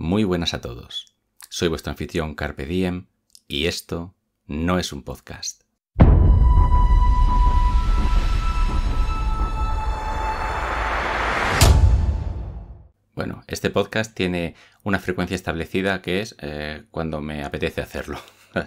Muy buenas a todos. Soy vuestro anfitrión Carpe Diem y esto no es un podcast. Bueno, este podcast tiene una frecuencia establecida que es eh, cuando me apetece hacerlo.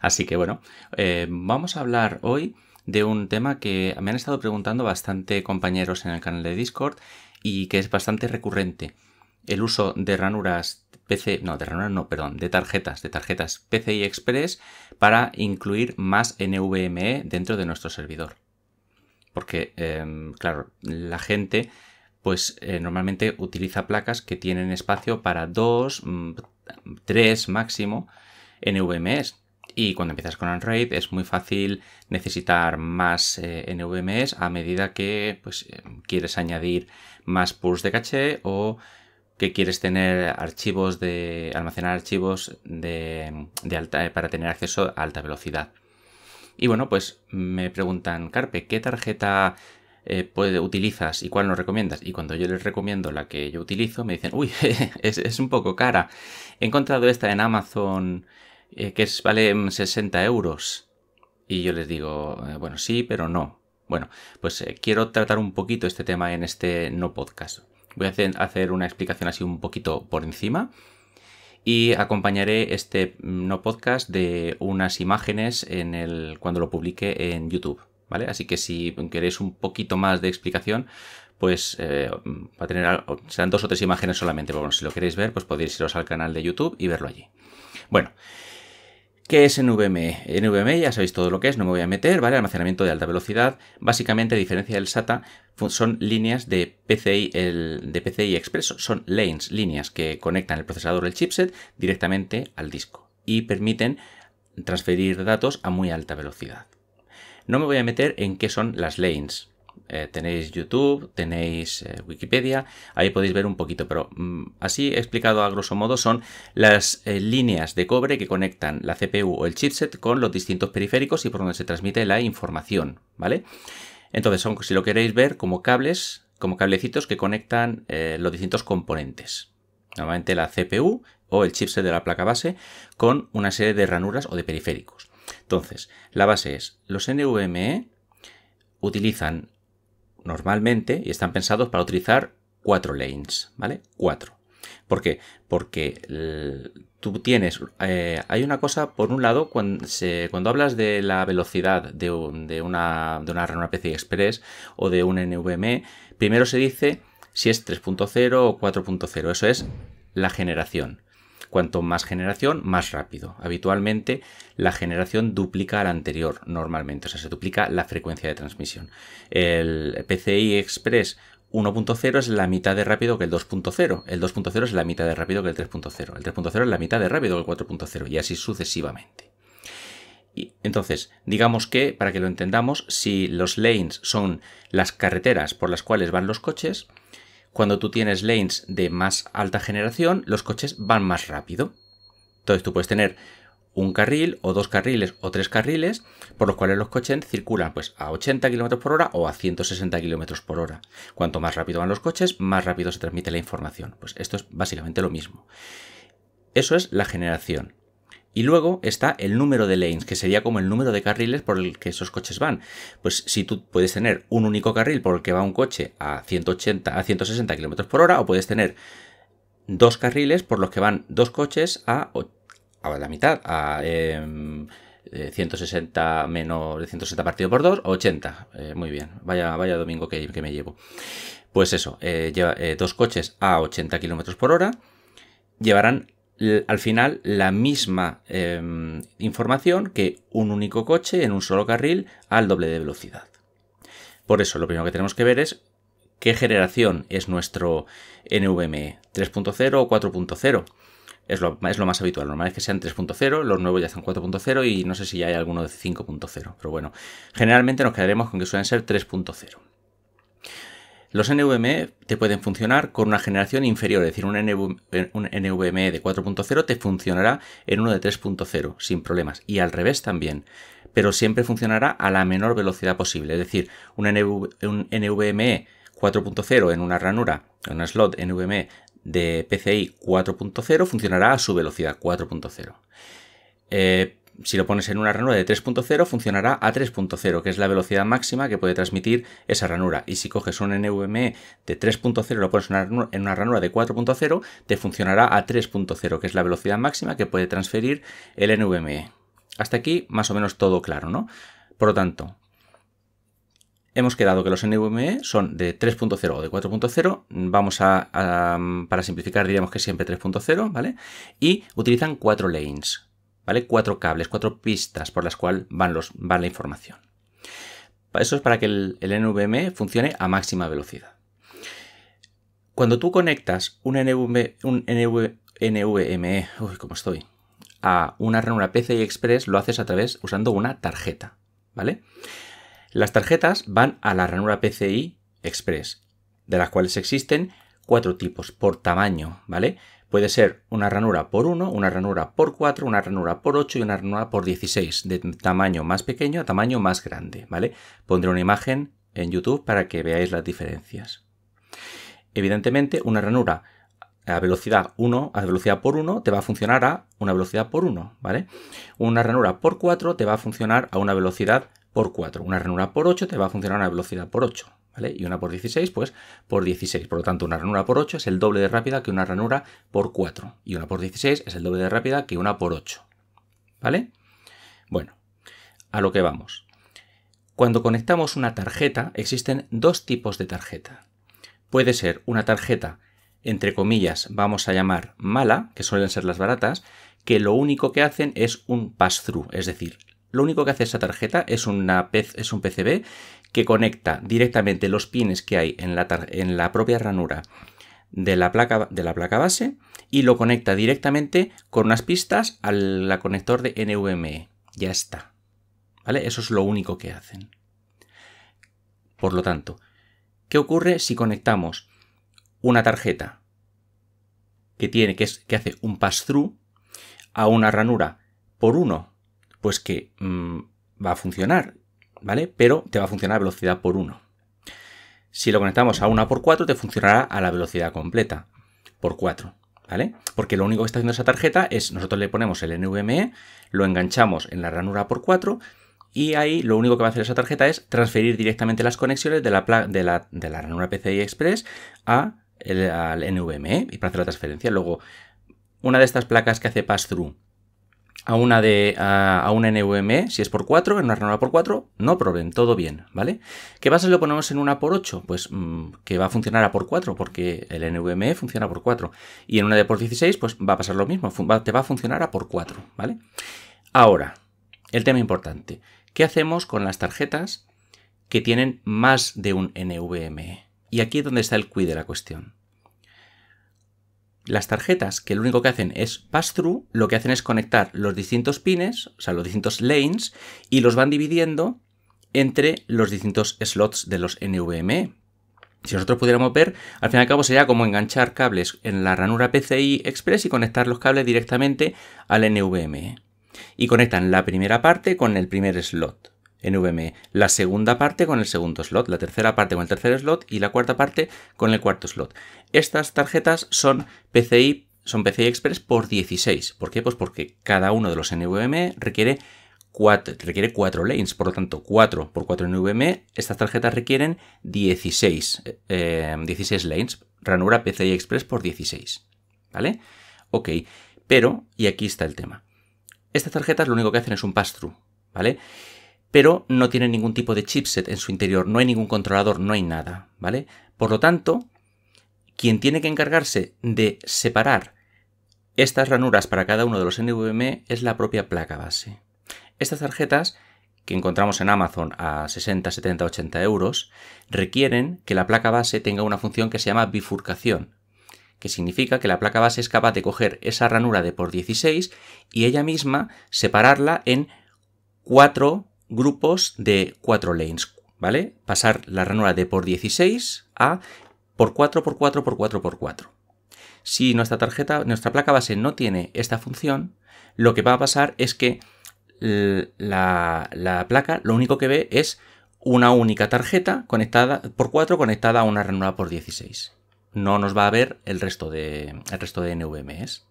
Así que bueno, eh, vamos a hablar hoy de un tema que me han estado preguntando bastante compañeros en el canal de Discord y que es bastante recurrente el uso de ranuras PC, no, de ranuras no, perdón, de tarjetas, de tarjetas PCI Express para incluir más NVMe dentro de nuestro servidor. Porque, em, claro, la gente pues eh, normalmente utiliza placas que tienen espacio para dos mm, tres máximo NVMEs. Y cuando empiezas con raid es muy fácil necesitar más eh, a medida que pues, eh, quieres añadir más pools de caché o que quieres tener archivos de almacenar archivos de, alta, eh, para tener acceso a alta velocidad. Y bueno, pues me preguntan, Carpe, ¿qué tarjeta eh, utilizas y cuál nos recomiendas? Y cuando yo les recomiendo la que yo utilizo, me dicen, uy, es, un poco cara. He encontrado esta en Amazon eh, que es, vale 60 mm, euros. Y yo les digo, bueno, sí, pero no. Bueno, pues quiero tratar un poquito este tema en este no podcast. Voy a hacer una explicación así un poquito por encima y acompañaré este mm, no podcast de unas imágenes en el, cuando lo publique en YouTube. ¿Vale? Así que si queréis un poquito más de explicación, pues eh, va a tener, serán dos o tres imágenes solamente. bueno, si lo queréis ver, pues podéis iros al canal de YouTube y verlo allí. Bueno, ¿Qué es NVMe? NVMe ya sabéis todo lo que es, no me voy a meter, ¿vale? Almacenamiento de alta velocidad. Básicamente, a diferencia del SATA, son líneas de PCI, de PCI Express, son lanes, líneas que conectan el procesador, el chipset, directamente al disco y permiten transferir datos a muy alta velocidad. No me voy a meter en qué son las lanes, eh, tenéis YouTube, tenéis eh, Wikipedia, ahí podéis ver un poquito, pero mm, así explicado a grosso modo son las eh, líneas de cobre que conectan la CPU o el chipset con los distintos periféricos y por donde se transmite la información, ¿vale? Entonces, son, si lo queréis ver, como cables, como cablecitos que conectan los distintos componentes. Normalmente la CPU o el chipset de la placa base con una serie de ranuras o de periféricos. Entonces, la base es, los NVMe utilizan normalmente y están pensados para utilizar cuatro lanes, ¿vale? Cuatro. ¿Por qué? Porque eh, tú tienes... Eh, hay una cosa, por un lado, cuando, hablas de la velocidad de, una, de una Express o de un NVMe, primero se dice si es 3.0 o 4.0. Eso es la generación. Cuanto más generación, más rápido. Habitualmente la generación duplica la anterior, normalmente, o sea, se duplica la frecuencia de transmisión. El PCI Express 1.0 es la mitad de rápido que el 2.0, el 2.0 es la mitad de rápido que el 3.0, el 3.0 es la mitad de rápido que el 4.0 y así sucesivamente. Y entonces, digamos que, para que lo entendamos, si los lanes son las carreteras por las cuales van los coches, cuando tú tienes lanes de más alta generación, los coches van más rápido. Entonces tú puedes tener un carril o dos carriles o tres carriles por los cuales los coches circulan pues a 80 km por hora o a 160 km por hora. Cuanto más rápido van los coches, más rápido se transmite la información. Pues esto es básicamente lo mismo. Eso es la generación. Y luego está el número de lanes, que sería como el número de carriles por el que esos coches van. Pues si tú puedes tener un único carril por el que va un coche a 180, a 160 km por hora, o puedes tener dos carriles por los que van dos coches a, a la mitad, a 160 em, eh, menos 160 partido por 2, 80. Eh, muy bien, vaya, vaya domingo que, que me llevo. Pues eso, eh, lleva dos coches a 80 km por hora, llevarán eh, al final la misma em, información que un único coche en un solo carril al doble de velocidad. Por eso lo primero que tenemos que ver es qué generación es nuestro NVMe, 3.0 o 4.0. Es lo, es lo, más habitual. Normal es que sean 3.0, los nuevos ya están 4.0 y no sé si ya hay alguno de 5.0. Pero bueno, generalmente nos quedaremos con que suelen ser 3.0. Los NVMe te pueden funcionar con una generación inferior, es decir, un NVMe eh, de 4.0 te funcionará en uno de 3.0 sin problemas y al revés también, pero siempre funcionará a la menor velocidad posible, es decir, un, NVMe 4.0 en una ranura, en un slot NVMe de PCI 4.0 funcionará a su velocidad 4.0 si lo pones en una ranura de 3.0, funcionará a 3.0, que es la velocidad máxima que puede transmitir esa ranura. Y si coges un NVMe de 3.0 y lo pones en una ranura de 4.0, te funcionará a 3.0, que es la velocidad máxima que puede transferir el NVMe. Hasta aquí más o menos todo claro, ¿no? Por lo tanto, hemos quedado que los NVMe son de 3.0 o de 4.0, vamos a, para simplificar diríamos que siempre 3.0, ¿vale? Y utilizan cuatro lanes. Cuatro cables, cuatro pistas por las cuales van, la información. Eso es para que el, NVMe funcione a máxima velocidad. Cuando tú conectas un, NVMe, estoy? a una ranura PCI Express, lo haces a través usando una tarjeta, Las tarjetas van a la ranura PCI Express, de las cuales existen cuatro tipos por tamaño, ¿vale? Puede ser una ranura por 1, una ranura por 4, una ranura por 8 y una ranura por 16, de tamaño más pequeño a tamaño más grande, ¿vale? Pondré una imagen en YouTube para que veáis las diferencias. Evidentemente, una ranura a velocidad 1, a velocidad por 1, te va a funcionar a una velocidad por 1, ¿vale? Una ranura por 4 te va a funcionar a una velocidad por 4. Una ranura por 8 te va a funcionar a una velocidad por 8. Y una por 16, pues por 16. Por lo tanto, una ranura por 8 es el doble de rápida que una ranura por 4. Y una por 16 es el doble de rápida que una por 8. ¿Vale? Bueno, a lo que vamos. Cuando conectamos una tarjeta, existen dos tipos de tarjeta. Puede ser una tarjeta, entre comillas, vamos a llamar mala, que suelen ser las baratas, que lo único que hacen es un pass-through, es decir, lo único que hace esa tarjeta es, una, es un PCB que conecta directamente los pines que hay en la, en la propia ranura de la, placa, de la placa base y lo conecta directamente con unas pistas al conector de NVMe. Ya está. ¿Vale? Eso es lo único que hacen. Por lo tanto, ¿qué ocurre si conectamos una tarjeta que tiene que, que hace un pass-through a una ranura por uno? Pues que mm, va a funcionar ¿vale? Pero te va a funcionar a velocidad por 1. Si lo conectamos a una por 4, te funcionará a la velocidad completa, por 4. ¿Vale? Porque lo único que está haciendo esa tarjeta es nosotros le ponemos el NVMe, lo enganchamos en la ranura por 4 y ahí lo único que va a hacer esa tarjeta es transferir directamente las conexiones de la, ranura PCI Express a el, al NVMe y para hacer la transferencia. Luego, una de estas placas que hace pass-through a una, de, a, NVMe, si es por 4, en una renova por 4, no proben, todo bien, ¿vale? ¿Qué pasa si lo ponemos en una por 8? Pues mm, que va a funcionar a por 4, porque el NVMe funciona por 4. Y en una de por 16, pues va a pasar lo mismo, te va a funcionar a por 4, ¿vale? Ahora, el tema importante, ¿qué hacemos con las tarjetas que tienen más de un NVMe? Y aquí es donde está el cuide de la cuestión. Las tarjetas, que lo único que hacen es pass-through, lo que hacen es conectar los distintos pines, o sea, los distintos lanes, y los van dividiendo entre los distintos slots de los NVMe. Si nosotros pudiéramos ver, al fin y al cabo sería como enganchar cables en la ranura PCI Express y conectar los cables directamente al NVMe. Y conectan la primera parte con el primer slot. NVMe, la segunda parte con el segundo slot, la tercera parte con el tercer slot y la cuarta parte con el cuarto slot. Estas tarjetas son PCI, son PCI Express por 16. ¿Por qué? Pues porque cada uno de los NVMe requiere 4, lanes, por lo tanto 4 por 4 NVMe, estas tarjetas requieren 16, 16 eh, eh, lanes, ranura PCI Express por 16. ¿Vale? Ok, pero, y aquí está el tema. Estas tarjetas lo único que hacen es un pass-through, ¿vale? pero no tiene ningún tipo de chipset en su interior, no hay ningún controlador, no hay nada, ¿vale? Por lo tanto, quien tiene que encargarse de separar estas ranuras para cada uno de los NVMe es la propia placa base. Estas tarjetas que encontramos en Amazon a 60, 70, 80 euros requieren que la placa base tenga una función que se llama bifurcación, que significa que la placa base es capaz de coger esa ranura de por 16 y ella misma separarla en cuatro grupos de 4 lanes, ¿vale? Pasar la ranura de por 16 a por 4 por 4 por 4 por 4. Si nuestra tarjeta, nuestra placa base no tiene esta función, lo que va a pasar es que la, placa lo único que ve es una única tarjeta conectada por 4 conectada a una ranura por 16. No nos va a ver el resto de, el resto de NVMEs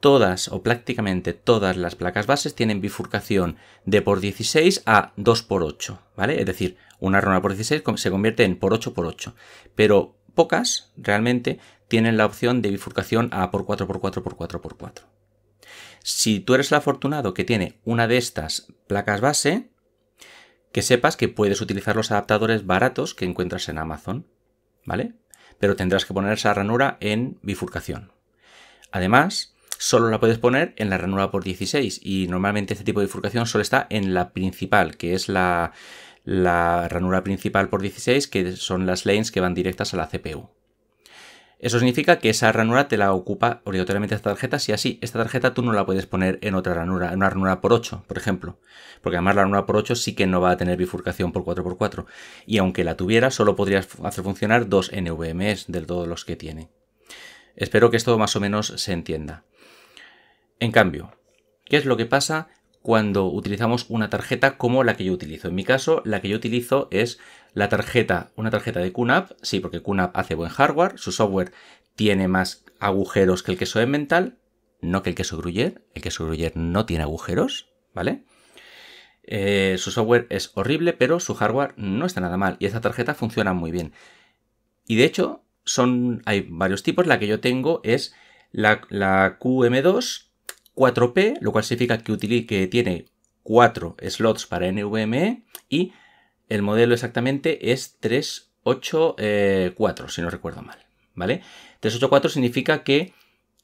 todas o prácticamente todas las placas bases tienen bifurcación de por 16 a 2 por 8, ¿vale? Es decir, una ranura por 16 se convierte en por 8 por 8, pero pocas realmente tienen la opción de bifurcación a por 4 por 4 por 4 por 4. Si tú eres el afortunado que tiene una de estas placas base, que sepas que puedes utilizar los adaptadores baratos que encuentras en Amazon, ¿vale? Pero tendrás que poner esa ranura en bifurcación. Además, solo la puedes poner en la ranura por 16 y normalmente este tipo de bifurcación solo está en la principal, que es la, ranura principal por 16, que son las lanes que van directas a la CPU. Eso significa que esa ranura te la ocupa obligatoriamente esta tarjeta, si así esta tarjeta tú no la puedes poner en otra ranura, en una ranura por 8, por ejemplo, porque además la ranura por 8 sí que no va a tener bifurcación por 4x4, y aunque la tuviera, solo podrías hacer funcionar dos NVMS de todos los que tiene. Espero que esto más o menos se entienda. En cambio, ¿qué es lo que pasa cuando utilizamos una tarjeta como la que yo utilizo? En mi caso, la que yo utilizo es la tarjeta, una tarjeta de QNAP, sí, porque QNAP hace buen hardware, su software tiene más agujeros que el queso de mental, no que el queso gruyer. el queso gruyer no tiene agujeros, ¿vale? Eh, su software es horrible, pero su hardware no está nada mal y esa tarjeta funciona muy bien. Y de hecho, son, hay varios tipos. La que yo tengo es la, la QM2, 4P, lo cual significa que, tiene 4 slots para NVMe y el modelo exactamente es 384, si no recuerdo mal. ¿Vale? 384 significa que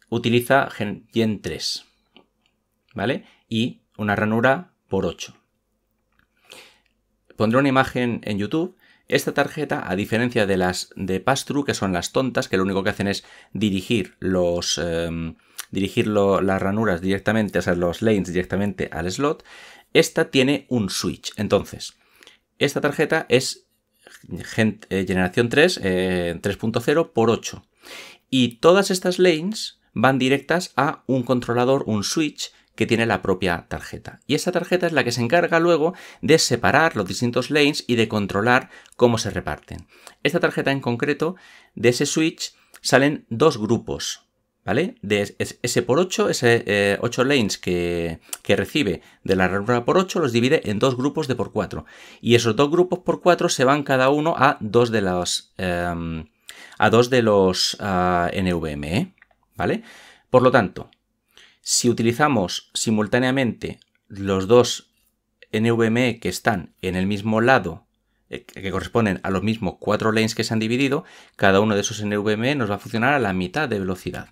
utiliza Gen 3. ¿Vale? Y una ranura por 8. Pondré una imagen en YouTube esta tarjeta, a diferencia de las de pass que son las tontas, que lo único que hacen es dirigir los... Em, las ranuras directamente, o sea, los lanes directamente al slot, esta tiene un switch. Entonces, esta tarjeta es eh, generación 3, 3.0 eh, por 8. Y todas estas lanes van directas a un controlador, un switch, que tiene la propia tarjeta. Y esa tarjeta es la que se encarga luego de separar los distintos lanes y de controlar cómo se reparten. Esta tarjeta en concreto, de ese switch, salen dos grupos. ¿Vale? De ese por 8, ese 8 eh, lanes que, recibe de la ranura por 8 los divide en dos grupos de por 4. Y esos dos grupos por 4 se van cada uno a dos de los, em, a dos de los ah, NVMe. ¿eh? ¿Vale? Por lo tanto, si utilizamos simultáneamente los dos NVMe que están en el mismo lado, eh, que corresponden a los mismos cuatro lanes que se han dividido, cada uno de esos NVMe nos va a funcionar a la mitad de velocidad.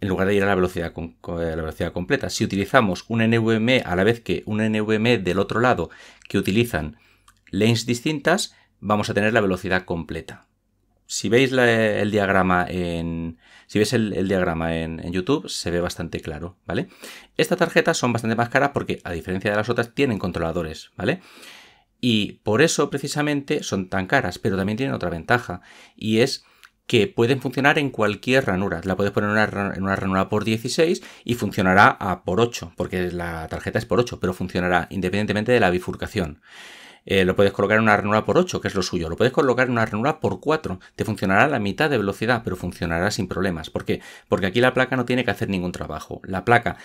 En lugar de ir a la velocidad, eh, completa. Si utilizamos un NVMe a la vez que un NVMe del otro lado que utilizan lanes distintas, vamos a tener la velocidad completa si veis el diagrama en. Si el, diagrama en, YouTube, se ve bastante claro, ¿vale? Estas tarjetas son bastante más caras porque, a diferencia de las otras, tienen controladores, ¿vale? Y por eso, precisamente, son tan caras, pero también tienen otra ventaja, y es que pueden funcionar en cualquier ranura. La puedes poner en una, en una ranura por 16 y funcionará a por 8, porque la tarjeta es por 8, pero funcionará independientemente de la bifurcación. Eh, lo puedes colocar en una ranura por 8, que es lo suyo, lo puedes colocar en una ranura por 4, te funcionará a la mitad de velocidad, pero funcionará sin problemas. ¿Por qué? Porque aquí la placa no tiene que hacer ningún trabajo. La placa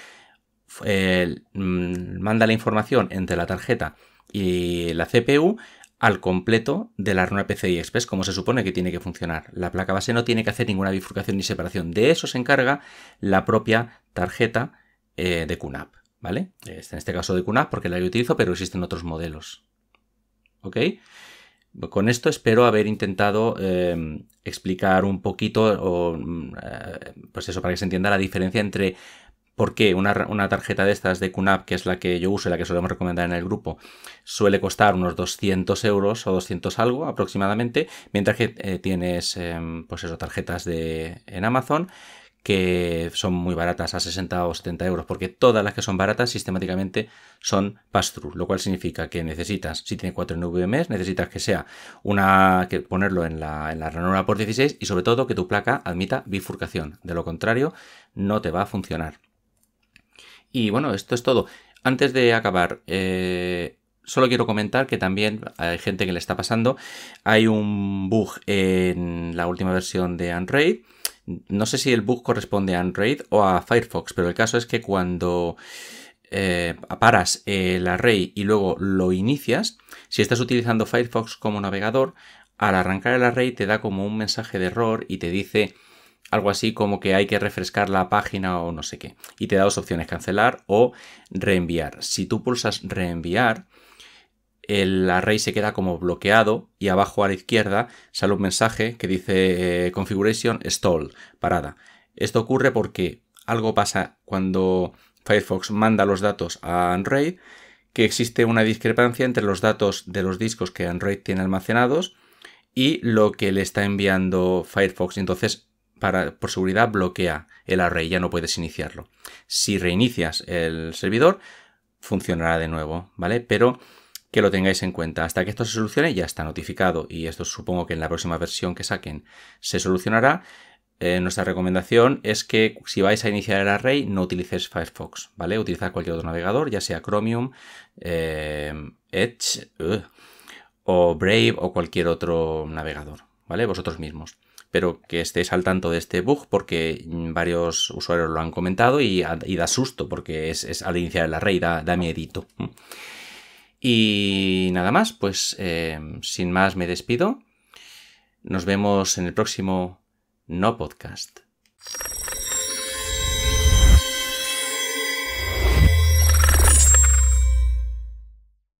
eh, mm, manda la información entre la tarjeta y la CPU al completo de la ranura PCI Express, como se supone que tiene que funcionar. La placa base no tiene que hacer ninguna bifurcación ni separación. De eso se encarga la propia tarjeta eh, de QNAP, ¿vale? En este caso de QNAP porque la yo utilizo, pero existen otros modelos. ¿ok? Con esto espero haber intentado em, explicar un poquito, mm, eh, pues eso, para que se entienda la diferencia entre por qué una, tarjeta de estas de QNAP, que es la que yo uso y la que solemos recomendar en el grupo, suele costar unos 200 euros o 200 algo aproximadamente, mientras que eh, tienes, em, pues eso, tarjetas en Amazon que son muy baratas, a 60 o 70 euros, porque todas las que son baratas sistemáticamente son pass-through, lo cual significa que necesitas, si tiene 4 NVMe, necesitas que sea una, que ponerlo en la, en la ranura por 16 y sobre todo que tu placa admita bifurcación, de lo contrario no te va a funcionar. Y bueno, esto es todo. Antes de acabar, eh, solo quiero comentar que también hay gente que le está pasando, hay un bug en la última versión de Unraid, no sé si el bug corresponde a Android o a Firefox, pero el caso es que cuando eh, paras el array y luego lo inicias, si estás utilizando Firefox como navegador, al arrancar el array te da como un mensaje de error y te dice algo así como que hay que refrescar la página o no sé qué. Y te da dos opciones, cancelar o reenviar. Si tú pulsas reenviar, el array se queda como bloqueado y abajo a la izquierda sale un mensaje que dice eh, configuration stall, parada. Esto ocurre porque algo pasa cuando Firefox manda los datos a Android, que existe una discrepancia entre los datos de los discos que Android tiene almacenados y lo que le está enviando Firefox. Entonces, para, por seguridad, bloquea el array, ya no puedes iniciarlo. Si reinicias el servidor, funcionará de nuevo, ¿vale? Pero que lo tengáis en cuenta. Hasta que esto se solucione ya está notificado y esto supongo que en la próxima versión que saquen se solucionará. Eh, nuestra recomendación es que si vais a iniciar el array no utilicéis Firefox, ¿vale? Utilizad cualquier otro navegador, ya sea Chromium, eh, Edge o Brave o cualquier otro navegador, ¿vale? Vosotros mismos. Pero que estéis al tanto de este bug porque varios usuarios lo han comentado y, da susto porque es, al iniciar el array, da, da y nada más, pues eh, sin más me despido. Nos vemos en el próximo No Podcast.